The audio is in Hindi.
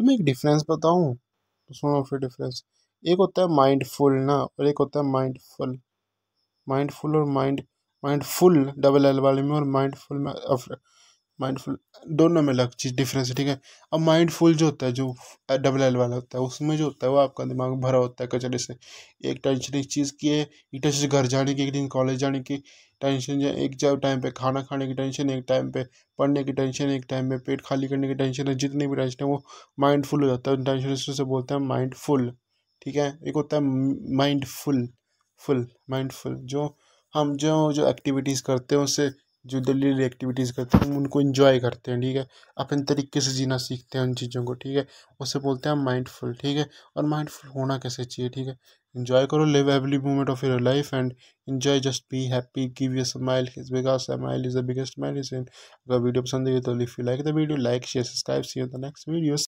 तुम्हें एक डिफरेंस बताऊँ तो सुनो फिर डिफरेंस एक होता है माइंडफुल ना और एक होता है माइंडफुल माइंडफुल और माइंड माइंडफुल डबल एल वाले में और माइंडफुल में माइंडफुल दोनों में अलग चीज़ डिफरेंस है ठीक है अब माइंडफुल जो होता है जो डबल एल वाला होता है उसमें जो होता है वो आपका दिमाग भरा होता है कचरे से एक टेंशन एक चीज़ की है एक टेंशन घर जाने की एक दिन कॉलेज जाने की टेंशन या एक जब टाइम पे खाना खाने की टेंशन एक टाइम पे पढ़ने की टेंशन एक टाइम पे पेट खाली करने की टेंशन है जितनी भी टेंशन है वो माइंडफुल हो जाता है उन टेंशन से बोलते हैं माइंडफुल ठीक है एक होता है माइंडफुल फुल माइंडफुल जो हम जो जो एक्टिविटीज़ करते हैं उससे जो डेली एक्टिविटीज़ करते हैं उनको इन्जॉय करते हैं ठीक है अपने तरीके से जीना सीखते हैं उन चीज़ों को ठीक है उसे बोलते हैं माइंडफुल ठीक है और माइंडफुल होना कैसे चाहिए ठीक है इन्जॉय करो live every moment of your life and enjoy just be happy give you smile his biggest smile is the biggest medicine अगर वीडियो पसंद आई तो if you like the video like share subscribe see the next video